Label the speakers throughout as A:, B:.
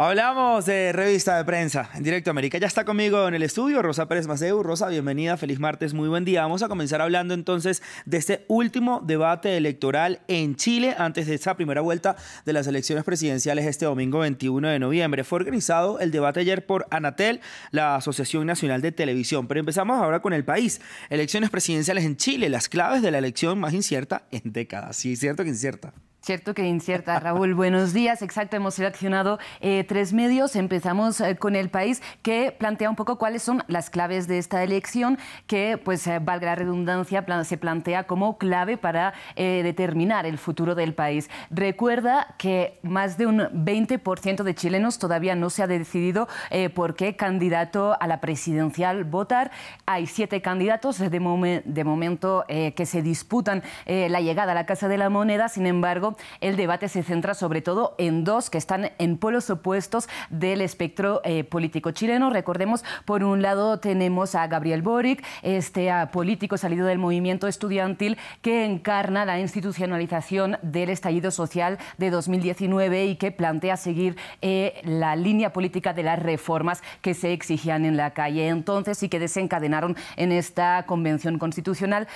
A: Hablamos de revista de prensa en Directo América. Ya está conmigo en el estudio Rosa Pérez Maceu. Rosa, bienvenida, feliz martes, muy buen día. Vamos a comenzar hablando entonces de este último debate electoral en Chile antes de esta primera vuelta de las elecciones presidenciales este domingo 21 de noviembre. Fue organizado el debate ayer por Anatel, la Asociación Nacional de Televisión. Pero empezamos ahora con el país. Elecciones presidenciales en Chile, las claves de la elección más incierta en décadas. Sí, cierto que incierta.
B: Cierto que incierta, Raúl. Buenos días. Exacto, hemos seleccionado eh, tres medios. Empezamos eh, con El País, que plantea un poco cuáles son las claves de esta elección, que, pues, eh, valga la redundancia, se plantea como clave para determinar el futuro del país. Recuerda que más de un 20% de chilenos todavía no se ha decidido por qué candidato a la presidencial votar. Hay siete candidatos de, de momento que se disputan la llegada a la Casa de la Moneda. Sin embargo, el debate se centra sobre todo en dos que están en polos opuestos del espectro eh, político chileno. Recordemos, por un lado tenemos a Gabriel Boric, este político salido del movimiento estudiantil que encarna la institucionalización del estallido social de 2019 y que plantea seguir eh, la línea política de las reformas que se exigían en la calle entonces y que desencadenaron en esta convención constitucional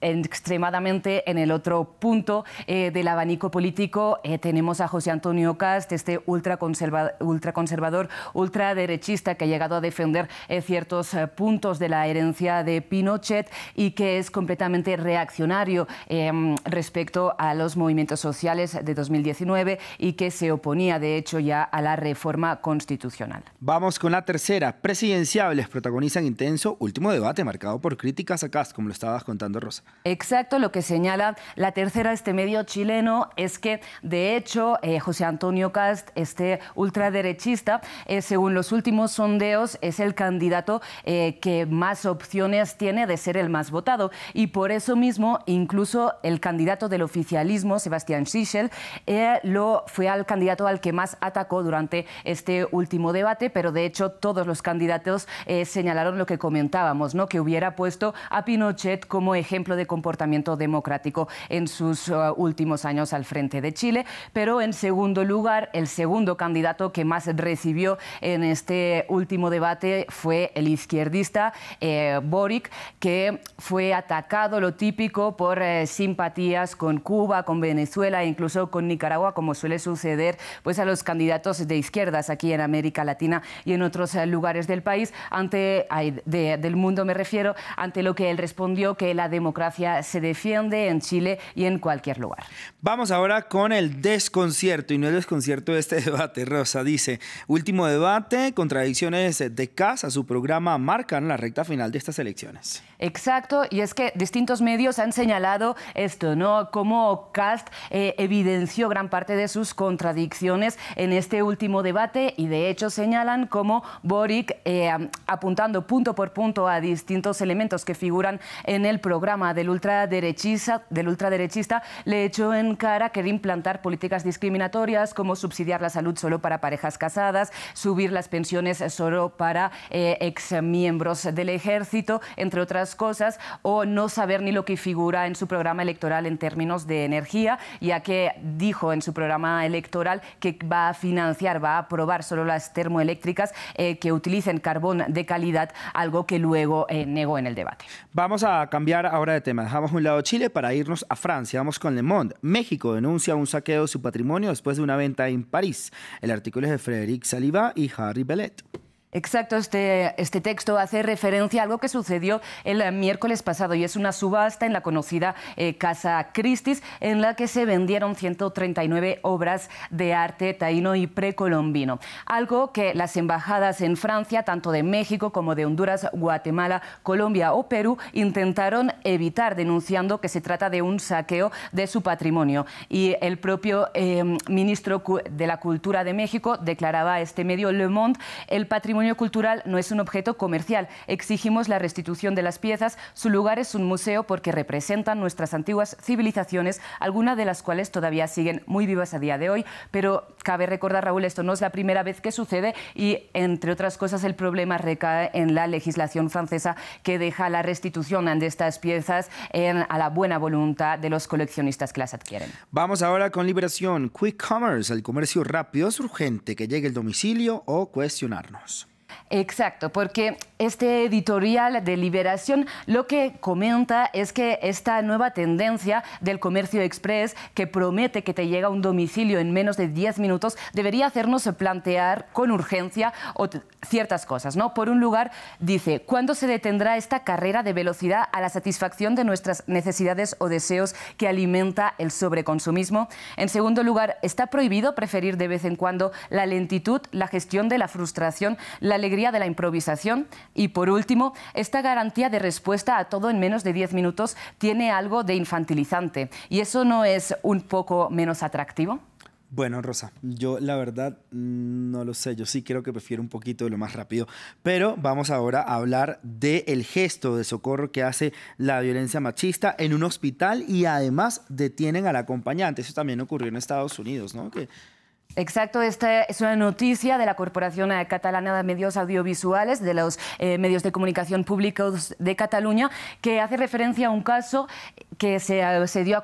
B: extremadamente en el otro punto eh, de abanico político eh, tenemos a José Antonio Cast, este conservador, ultraconservador, ultraderechista que ha llegado a defender eh, ciertos eh, puntos de la herencia de Pinochet y que es completamente reaccionario em, respecto a los movimientos sociales de 2019 y que se oponía, de hecho, ya a la reforma constitucional. Vamos
A: con la tercera. Presidenciables protagonizan intenso último debate marcado por críticas a Cast, como lo
B: estabas contando, Rosa. Exacto, lo que señala la tercera este medio Chile es que, de hecho, eh, José Antonio Cast, este ultraderechista, eh, según los últimos sondeos, es el candidato eh, que más opciones tiene de ser el más votado. Y por eso mismo, incluso el candidato del oficialismo, Sebastián Sichel, lo fue al candidato al que más atacó durante este último debate, pero de hecho todos los candidatos señalaron lo que comentábamos, ¿no? que hubiera puesto a Pinochet como ejemplo de comportamiento democrático en sus uh, últimos años al frente de Chile, pero en segundo lugar, el segundo candidato que más recibió en este último debate fue el izquierdista eh, Boric, que fue atacado lo típico por eh, simpatías con Cuba, con Venezuela e incluso con Nicaragua, como suele suceder pues, a los candidatos de izquierdas aquí en América Latina y en otros eh, lugares del país, ante, del mundo me refiero, ante lo que él respondió que la democracia se defiende en Chile y en cualquier lugar.
A: Vamos ahora con el desconcierto, y no el desconcierto de este debate, Rosa. Dice, último debate, contradicciones de casa, su programa marcan la recta final de estas elecciones.
B: Exacto, y es que distintos medios han señalado esto, ¿no? Como Cast eh, evidenció gran parte de sus contradicciones en este último debate y de hecho señalan cómo Boric, eh, apuntando punto por punto a distintos elementos que figuran en el programa del ultraderechista, del ultraderechista le echó cara que de implantar políticas discriminatorias como subsidiar la salud solo para parejas casadas, subir las pensiones solo para eh, exmiembros del ejército, entre otras cosas, o no saber ni lo que figura en su programa electoral en términos de energía, ya que dijo en su programa electoral que va a financiar, va a aprobar solo las termoeléctricas eh, que utilicen carbón de calidad, algo que luego eh, negó en el debate.
A: Vamos a cambiar ahora de tema. Dejamos un lado Chile para irnos a Francia. Vamos con Le Monde. México denuncia un saqueo de su patrimonio después de una venta en París. El artículo es de Frédéric Saliba y Harry Bellet.
B: Exacto, este, este texto hace referencia a algo que sucedió el eh, miércoles pasado y es una subasta en la conocida eh, Casa Christie's en la que se vendieron 139 obras de arte taíno y precolombino, algo que las embajadas en Francia, tanto de México como de Honduras, Guatemala, Colombia o Perú, intentaron evitar denunciando que se trata de un saqueo de su patrimonio. Y el propio eh, ministro de la Cultura de México declaraba a este medio Le Monde el patrimonio cultural no es un objeto comercial. Exigimos la restitución de las piezas. Su lugar es un museo porque representan nuestras antiguas civilizaciones, algunas de las cuales todavía siguen muy vivas a día de hoy. Pero cabe recordar, Raúl, esto no es la primera vez que sucede y, entre otras cosas, el problema recae en la legislación francesa que deja la restitución de estas piezas a la buena voluntad de los coleccionistas que las adquieren.
A: Vamos ahora con liberación. Quick Commerce, el comercio rápido es urgente que llegue el domicilio o cuestionarnos.
B: Exacto, porque este editorial de Liberación lo que comenta es que esta nueva tendencia del comercio express que promete que te llega a un domicilio en menos de 10 minutos debería hacernos plantear con urgencia ciertas cosas, ¿no? Por un lugar, dice, ¿cuándo se detendrá esta carrera de velocidad a la satisfacción de nuestras necesidades o deseos que alimenta el sobreconsumismo? En segundo lugar, ¿está prohibido preferir de vez en cuando la lentitud, la gestión de la frustración, la alegría de la improvisación y por último, esta garantía de respuesta a todo en menos de 10 minutos tiene algo de infantilizante y eso no es un poco menos atractivo.
A: Bueno, Rosa, yo la verdad no lo sé, yo sí creo que prefiero un poquito de lo más rápido, pero vamos ahora a hablar del gesto de socorro que hace la violencia machista en un hospital y además detienen al acompañante, eso también ocurrió en Estados
B: Unidos, ¿no? Exacto, esta es una noticia de la Corporación Catalana de Medios Audiovisuales, de los eh, medios de comunicación públicos de Cataluña, que hace referencia a un caso que se, eh, se dio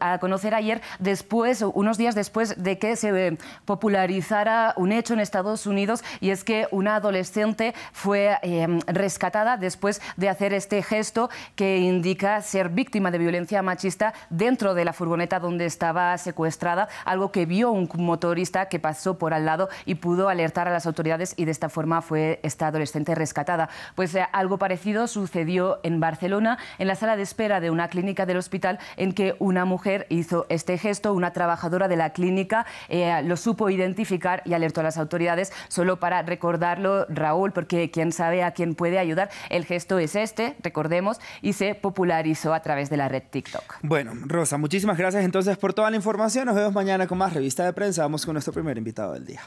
B: a, conocer ayer, después, unos días después de que se eh, popularizara un hecho en Estados Unidos, y es que una adolescente fue em, rescatada después de hacer este gesto que indica ser víctima de violencia machista dentro de la furgoneta donde estaba secuestrada, algo que vio un motorista que pasó por al lado y pudo alertar a las autoridades y de esta forma fue esta adolescente rescatada. Pues eh, algo parecido sucedió en Barcelona, en la sala de espera de una clínica del hospital en que una mujer hizo este gesto, una trabajadora de la clínica eh, lo supo identificar y alertó a las autoridades. Solo para recordarlo, Raúl, porque quién sabe a quién puede ayudar, el gesto es este, recordemos, y se popularizó a través de la red TikTok.
A: Bueno, Rosa, muchísimas gracias entonces por toda la información. Nos vemos mañana con más revista de prensa. Vamos con nuestro primer invitado del día.